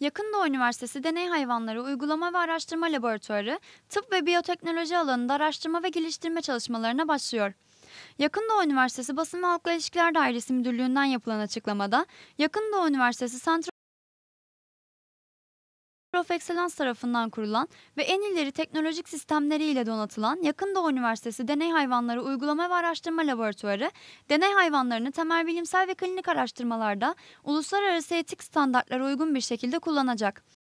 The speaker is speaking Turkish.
Yakın Doğu Üniversitesi Deney Hayvanları Uygulama ve Araştırma Laboratuvarı, tıp ve biyoteknoloji alanında araştırma ve geliştirme çalışmalarına başlıyor. Yakın Doğu Üniversitesi Basın ve Halkla İlişkiler Dairesi Müdürlüğü'nden yapılan açıklamada, Yakın Doğu Üniversitesi Santral Prof. Excellence tarafından kurulan ve en ileri teknolojik sistemleriyle donatılan Yakın Doğu Üniversitesi Deney Hayvanları Uygulama ve Araştırma Laboratuvarı, deney hayvanlarını temel bilimsel ve klinik araştırmalarda uluslararası etik standartlara uygun bir şekilde kullanacak.